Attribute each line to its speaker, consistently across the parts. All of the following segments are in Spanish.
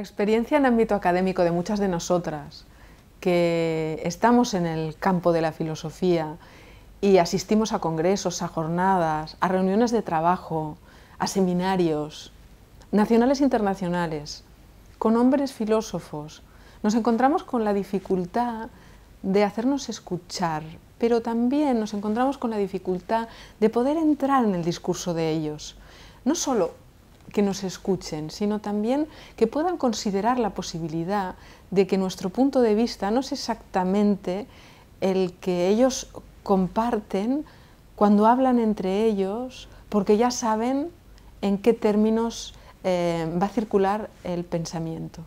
Speaker 1: experiencia en ámbito académico de muchas de nosotras que estamos en el campo de la filosofía y asistimos a congresos, a jornadas, a reuniones de trabajo, a seminarios, nacionales e internacionales, con hombres filósofos, nos encontramos con la dificultad de hacernos escuchar, pero también nos encontramos con la dificultad de poder entrar en el discurso de ellos. No solo que nos escuchen, sino también que puedan considerar la posibilidad de que nuestro punto de vista no es exactamente el que ellos comparten cuando hablan entre ellos, porque ya saben en qué términos eh, va a circular el pensamiento.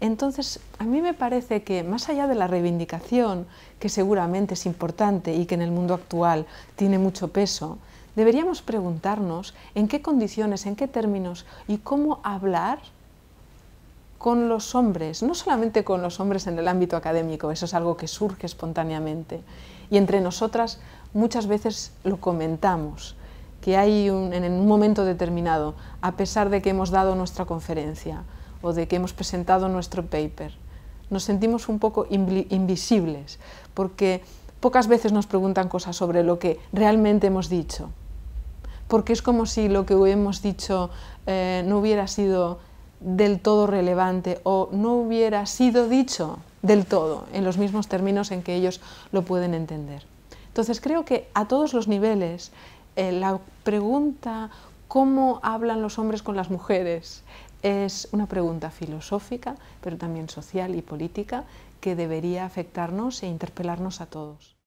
Speaker 1: Entonces, a mí me parece que más allá de la reivindicación, que seguramente es importante y que en el mundo actual tiene mucho peso, deberíamos preguntarnos en qué condiciones, en qué términos y cómo hablar con los hombres, no solamente con los hombres en el ámbito académico, eso es algo que surge espontáneamente. Y entre nosotras muchas veces lo comentamos, que hay un, en un momento determinado, a pesar de que hemos dado nuestra conferencia o de que hemos presentado nuestro paper, nos sentimos un poco invisibles, porque pocas veces nos preguntan cosas sobre lo que realmente hemos dicho porque es como si lo que hemos dicho eh, no hubiera sido del todo relevante o no hubiera sido dicho del todo, en los mismos términos en que ellos lo pueden entender. Entonces creo que a todos los niveles eh, la pregunta cómo hablan los hombres con las mujeres es una pregunta filosófica, pero también social y política que debería afectarnos e interpelarnos a todos.